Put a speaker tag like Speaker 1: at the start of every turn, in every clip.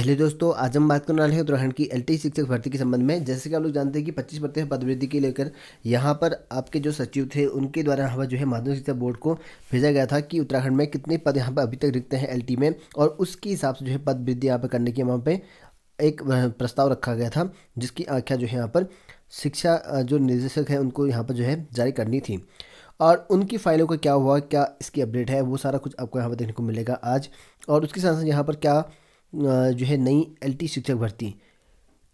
Speaker 1: hello दोस्तों आज हम बात करने वाले हैं उत्तराखंड की एल टी शिक्षक भर्ती के संबंध में जैसे कि आप लोग जानते हैं कि 25 प्रतिशत पदवृद्धि के लेकर यहाँ पर आपके जो सचिव थे उनके द्वारा यहाँ पर जो है माध्यमिक शिक्षा बोर्ड को भेजा गया था कि उत्तराखंड में कितने पद यहाँ पर अभी तक रिक्त हैं एल में और उसके हिसाब से जो है पद वृद्धि यहाँ पर करने के वहाँ पर एक प्रस्ताव रखा गया था जिसकी आख्या जो है यहाँ पर शिक्षा जो निर्देशक है उनको यहाँ पर जो है जारी करनी थी और उनकी फाइलों का क्या हुआ क्या इसकी अपडेट है वो सारा कुछ आपको यहाँ पर देखने को मिलेगा आज और उसके साथ साथ यहाँ पर क्या जो है नई एल टी शिक्षक भर्ती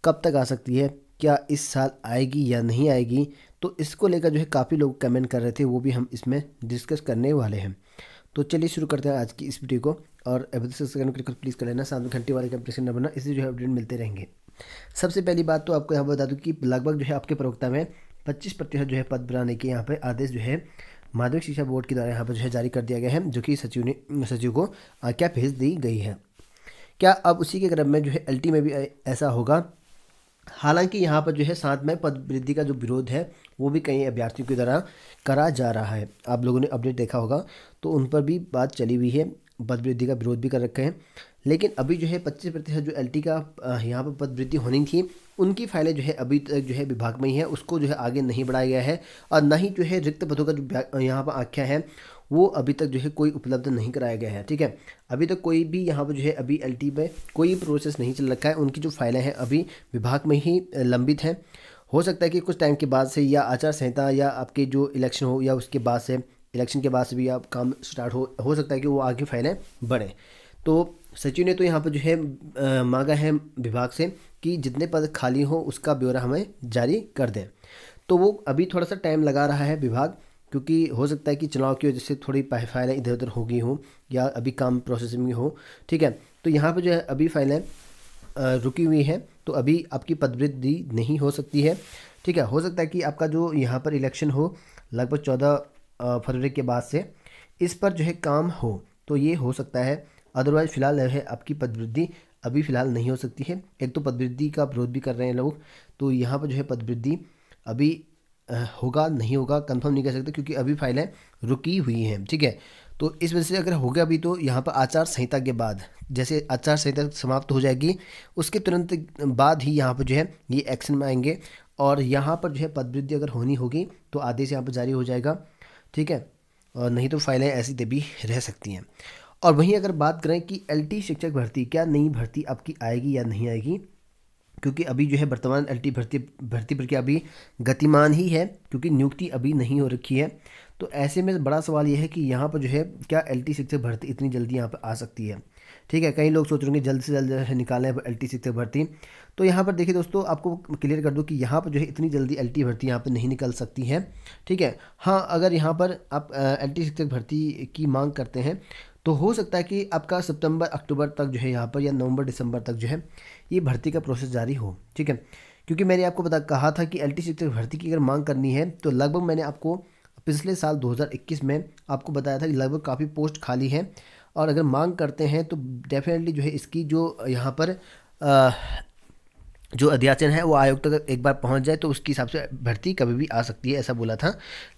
Speaker 1: कब तक आ सकती है क्या इस साल आएगी या नहीं आएगी तो इसको लेकर जो है काफ़ी लोग कमेंट कर रहे थे वो भी हम इसमें डिस्कस करने वाले हैं तो चलिए शुरू करते हैं आज की इस वीडियो को और करने प्लीज़ कर लेना सात घंटे वाले का प्रेस बना जो है अपडेट मिलते रहेंगे सबसे पहली बात तो आपको यहाँ बता दूँ कि लगभग जो है आपके प्रवक्ता में पच्चीस प्रतिशत जो है पद बनाने के यहाँ पर आदेश जो है माध्यमिक शिक्षा बोर्ड के द्वारा यहाँ पर जो है जारी कर दिया गया है जो कि सचिव ने सचिव को आज्ञा भेज दी गई है क्या अब उसी के क्रम में जो है एल में भी ऐसा होगा हालांकि यहाँ पर जो है साथ में पद वृद्धि का जो विरोध है वो भी कई अभ्यर्थियों की तरह करा जा रहा है आप लोगों ने अपडेट देखा होगा तो उन पर भी बात चली हुई है पद वृद्धि का विरोध भी कर रखे हैं लेकिन अभी जो है पच्चीस प्रतिशत जो एलटी का यहाँ पर पद वृद्धि होनी थी उनकी फाइलें जो है अभी तक जो है विभाग में ही है उसको जो है आगे नहीं बढ़ाया गया है और ना ही जो है रिक्त पदों का जो यहाँ पर आख्या है वो अभी तक जो है कोई उपलब्ध नहीं कराया गया है ठीक है अभी तक कोई भी यहाँ पर जो है अभी एल में कोई प्रोसेस नहीं चल रखा है उनकी जो फाइलें हैं अभी विभाग में ही लंबित हैं हो सकता है कि कुछ टाइम के बाद से या आचार संहिता या आपके जो इलेक्शन हो या उसके बाद से इलेक्शन के बाद से भी आप काम स्टार्ट हो हो सकता है कि वो आगे फाइलें बढ़ें तो सचिव ने तो यहाँ पर जो है आ, मांगा है विभाग से कि जितने पद खाली हों उसका ब्यौरा हमें जारी कर दें तो वो अभी थोड़ा सा टाइम लगा रहा है विभाग क्योंकि हो सकता है कि चुनाव की वजह से थोड़ी फाइलें इधर उधर हो गई हों या अभी काम प्रोसेसिंग में हो ठीक है तो यहाँ पर जो है अभी फाइलें रुकी हुई हैं तो अभी आपकी पदवृद्धि नहीं हो सकती है ठीक है हो सकता है कि आपका जो यहाँ पर इलेक्शन हो लगभग चौदह फरवरी के बाद से इस पर जो है काम हो तो ये हो सकता है अदरवाइज़ फ़िलहाल है आपकी पदवृद्धि अभी फ़िलहाल नहीं हो सकती है एक तो पदवृद्धि का विरोध भी कर रहे हैं लोग तो यहाँ पर जो है पदवृद्धि अभी होगा नहीं होगा कंफर्म नहीं कर सकते क्योंकि अभी फाइलें रुकी हुई हैं ठीक है तो इस वजह से अगर हो गया अभी तो यहाँ पर आचार संहिता के बाद जैसे आचार संहिता समाप्त हो जाएगी उसके तुरंत बाद ही यहाँ पर जो है ये एक्शन में आएंगे और यहाँ पर जो है पदवृद्धि अगर होनी होगी तो आदेश यहाँ पर जारी हो जाएगा ठीक है और नहीं तो फाइलें ऐसी दबी रह सकती हैं और वहीं अगर बात करें कि एलटी शिक्षक भर्ती क्या नई भर्ती आपकी आएगी या नहीं आएगी क्योंकि अभी जो है वर्तमान एल भर्ती भर्ती प्रक्रिया अभी गतिमान ही है क्योंकि नियुक्ति अभी नहीं हो रखी है तो ऐसे में बड़ा सवाल यह है कि यहाँ पर जो है क्या एल टी शिक्षक भर्ती इतनी जल्दी यहाँ पर आ सकती है ठीक है कई लोग सोच रहे होंगे जल्द से जल्द है निकालें एल टी शिक्षक भर्ती तो यहाँ पर देखिए दोस्तों आपको क्लियर कर दूँ कि यहाँ पर जो है इतनी जल्दी एल टी भर्ती यहाँ पर नहीं निकल सकती है ठीक है हाँ अगर यहाँ पर आप एल टी शिक्षक भर्ती की मांग करते हैं तो हो सकता है कि आपका सितंबर अक्टूबर तक जो है यहाँ पर या नवंबर दिसंबर तक जो है ये भर्ती का प्रोसेस जारी हो ठीक है क्योंकि मैंने आपको बता कहा था कि एल टी सी भर्ती की अगर मांग करनी है तो लगभग मैंने आपको पिछले साल 2021 में आपको बताया था कि लगभग काफ़ी पोस्ट खाली हैं और अगर मांग करते हैं तो डेफिनेटली जो है इसकी जो यहाँ पर जो अध्याचन है वो आयोग तक एक बार पहुंच जाए तो उसके हिसाब से भर्ती कभी भी आ सकती है ऐसा बोला था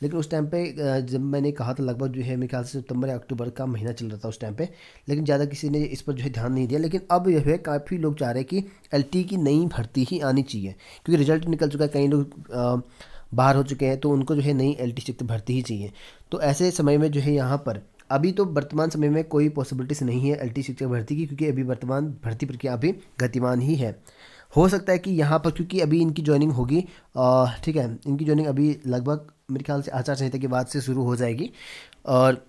Speaker 1: लेकिन उस टाइम पे जब मैंने कहा था लगभग जो है मेरे ख्याल से सितंबर या अक्टूबर का महीना चल रहा था उस टाइम पे लेकिन ज़्यादा किसी ने इस पर जो है ध्यान नहीं दिया लेकिन अब जो है काफ़ी लोग चाह रहे हैं कि एल की नई भर्ती ही आनी चाहिए क्योंकि रिजल्ट निकल चुका है कई लोग बाहर हो चुके हैं तो उनको जो है नई एल टी भर्ती ही चाहिए तो ऐसे समय में जो है यहाँ पर अभी तो वर्तमान समय में कोई पॉसिबिलिटीज़ नहीं है एल टी भर्ती की क्योंकि अभी वर्तमान भर्ती प्रक्रिया अभी गतिमान ही है हो सकता है कि यहाँ पर क्योंकि अभी इनकी ज्वाइनिंग होगी ठीक है इनकी ज्वाइनिंग अभी लगभग मेरे ख्याल से आचार संहिता के बाद से शुरू हो जाएगी और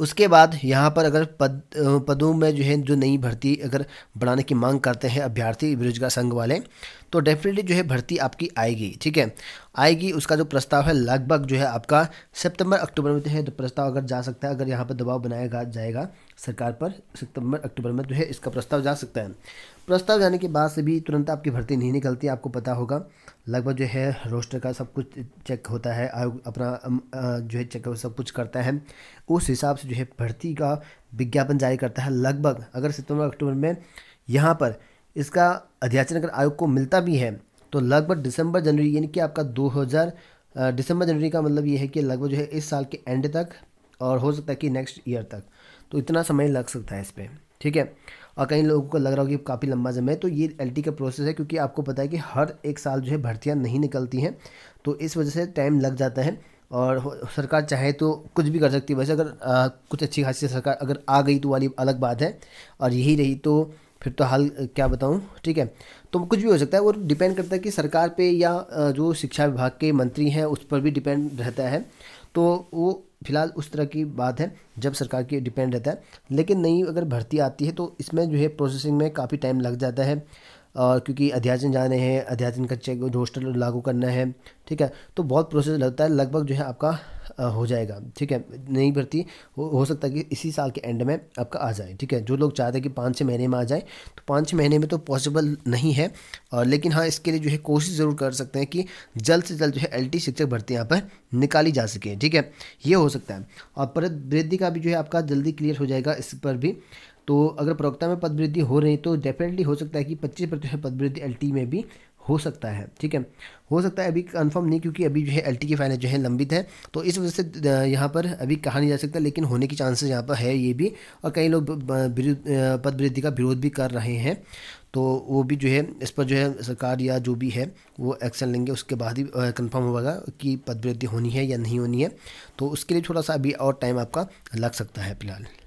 Speaker 1: उसके बाद यहाँ पर अगर पद पदों में जो है जो नई भर्ती अगर बढ़ाने की मांग करते हैं अभ्यर्थी बेरोजगार संघ वाले तो डेफिनेटली जो है भर्ती आपकी आएगी ठीक है आएगी उसका जो प्रस्ताव है लगभग जो है आपका सितंबर अक्टूबर में जो तो है तो प्रस्ताव अगर जा सकता है अगर यहाँ पर दबाव बनाया जाएगा सरकार पर सितंबर अक्टूबर में जो है इसका प्रस्ताव जा सकता है प्रस्ताव जाने के बाद से भी तुरंत आपकी भर्ती नहीं निकलती आपको पता होगा लगभग जो है रोस्टर का सब कुछ चेक होता है आयोग अपना जो है चेक सब कुछ करता है उस हिसाब से जो है भर्ती का विज्ञापन जारी करता है लगभग अगर सितंबर अक्टूबर में यहाँ पर इसका अध्याचन अगर आयोग को मिलता भी है तो लगभग दिसंबर जनवरी यानी कि आपका 2000 दिसंबर जनवरी का मतलब ये है कि लगभग जो है इस साल के एंड तक और हो सकता है कि नेक्स्ट ईयर तक तो इतना समय लग सकता है इस पर ठीक है और कई लोगों को लग रहा होगा कि काफ़ी लंबा समय है तो ये एल का प्रोसेस है क्योंकि आपको पता है कि हर एक साल जो है भर्तियाँ नहीं निकलती हैं तो इस वजह से टाइम लग जाता है और सरकार चाहे तो कुछ भी कर सकती है वैसे अगर आ, कुछ अच्छी खासी सरकार अगर आ गई तो वाली अलग बात है और यही रही तो फिर तो हाल क्या बताऊँ ठीक है तो कुछ भी हो सकता है और डिपेंड करता है कि सरकार पे या जो शिक्षा विभाग के मंत्री हैं उस पर भी डिपेंड रहता है तो वो फिलहाल उस तरह की बात है जब सरकार की डिपेंड रहता है लेकिन नई अगर भर्ती आती है तो इसमें जो है प्रोसेसिंग में काफ़ी टाइम लग जाता है और क्योंकि अध्याचन जाने हैं अध्याचन का चेक होस्टल लागू करना है ठीक है तो बहुत प्रोसेस लगता है लगभग जो है आपका हो जाएगा ठीक है नई भर्ती हो, हो सकता है कि इसी साल के एंड में आपका आ जाए ठीक है जो लोग चाहते हैं कि पाँच छः महीने में आ जाए तो पाँच छः महीने में तो पॉसिबल नहीं है और लेकिन हाँ इसके लिए जो है कोशिश ज़रूर कर सकते हैं कि जल्द से जल्द जो है एल शिक्षक भर्ती यहाँ पर निकाली जा सके ठीक है ये हो सकता है और वृद्धि का भी जो है आपका जल्दी क्लियर हो जाएगा इस पर भी तो अगर प्रवक्ता में पद वृद्धि हो रही तो डेफिनेटली हो सकता है कि पच्चीस प्रतिशत पद वृद्धि एल में भी हो सकता है ठीक है हो सकता है अभी कंफर्म नहीं क्योंकि अभी जो है एल की फाइनल जो है लंबित है तो इस वजह से यहाँ पर अभी कहा नहीं जा सकता लेकिन होने की चांसेस यहाँ पर है ये भी और कई लोग पद वृद्धि का विरोध भी कर रहे हैं तो वो भी जो है इस पर जो है सरकार या जो भी है वो एक्शन लेंगे उसके बाद ही कंफर्म होगा कि पद वृद्धि होनी है या नहीं होनी है तो उसके लिए थोड़ा सा अभी और टाइम आपका लग सकता है फिलहाल